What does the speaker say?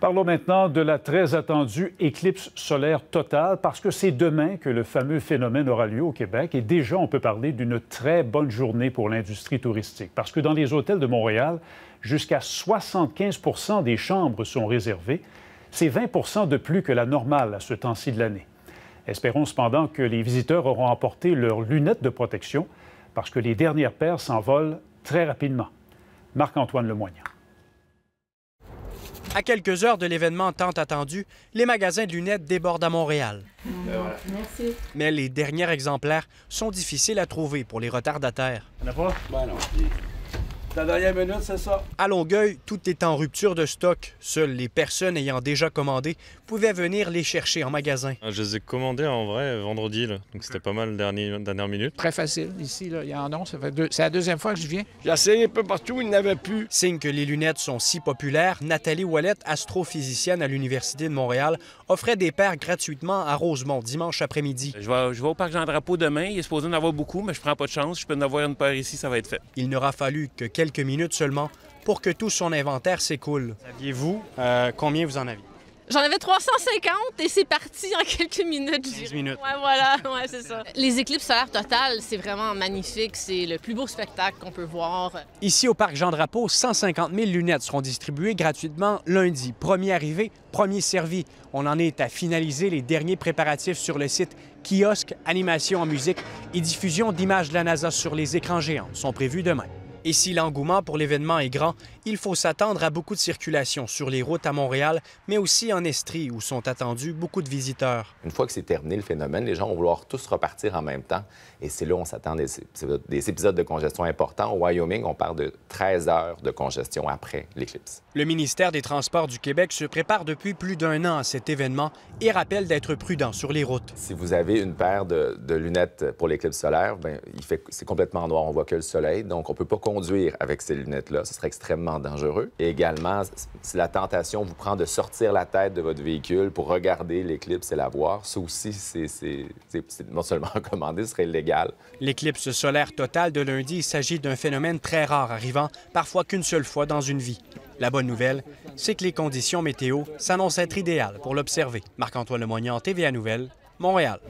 Parlons maintenant de la très attendue éclipse solaire totale, parce que c'est demain que le fameux phénomène aura lieu au Québec. Et déjà, on peut parler d'une très bonne journée pour l'industrie touristique, parce que dans les hôtels de Montréal, jusqu'à 75 des chambres sont réservées. C'est 20 de plus que la normale à ce temps-ci de l'année. Espérons cependant que les visiteurs auront emporté leurs lunettes de protection, parce que les dernières paires s'envolent très rapidement. Marc-Antoine Lemoyne. À quelques heures de l'événement tant attendu, les magasins de lunettes débordent à Montréal. Euh, Mais les derniers exemplaires sont difficiles à trouver pour les retardataires. On a pas? Ben la dernière minute, c'est ça. À Longueuil, tout est en rupture de stock. Seules les personnes ayant déjà commandé pouvaient venir les chercher en magasin. Ah, je les ai commandés en vrai vendredi, donc c'était pas mal dernier, dernière minute. Très facile ici, là. il y en a, ça fait c'est la deuxième fois que je viens. J'ai essayé un peu partout, il n'y avait plus. Signe que les lunettes sont si populaires, Nathalie Wallet, astrophysicienne à l'Université de Montréal, offrait des paires gratuitement à Rosemont dimanche après-midi. Je vais, je vais au parc Jean-Drapeau demain, il est supposé en avoir beaucoup, mais je prends pas de chance, je peux en avoir une paire ici, ça va être fait. Il n'aura fallu que quelques quelques minutes seulement pour que tout son inventaire s'écoule. Saviez-vous euh, combien vous en aviez? J'en avais 350 et c'est parti en quelques minutes. 15 minutes. voilà, c'est ça. Les éclipses solaires totales, c'est vraiment magnifique. C'est le plus beau spectacle qu'on peut voir. Ici, au Parc Jean-Drapeau, 150 000 lunettes seront distribuées gratuitement lundi. Premier arrivé, premier servi. On en est à finaliser les derniers préparatifs sur le site. Kiosque, animation en musique et diffusion d'images de la NASA sur les écrans géants sont prévus demain. Et si l'engouement pour l'événement est grand, il faut s'attendre à beaucoup de circulation sur les routes à Montréal, mais aussi en Estrie, où sont attendus beaucoup de visiteurs. Une fois que c'est terminé le phénomène, les gens vont vouloir tous repartir en même temps. Et c'est là où on s'attend des, des épisodes de congestion importants. Au Wyoming, on parle de 13 heures de congestion après l'éclipse. Le ministère des Transports du Québec se prépare depuis plus d'un an à cet événement et rappelle d'être prudent sur les routes. Si vous avez une paire de, lunettes pour l'éclipse solaire, ben, il fait, c'est complètement noir. On voit que le soleil, donc on peut pas avec ces lunettes-là. Ce serait extrêmement dangereux. Et également, si la tentation vous prend de sortir la tête de votre véhicule pour regarder l'éclipse et la voir, ça aussi, c'est non seulement recommandé, ce serait illégal. L'éclipse solaire totale de lundi il s'agit d'un phénomène très rare, arrivant parfois qu'une seule fois dans une vie. La bonne nouvelle, c'est que les conditions météo s'annoncent être idéales pour l'observer. Marc-Antoine en TVA Nouvelle, Montréal.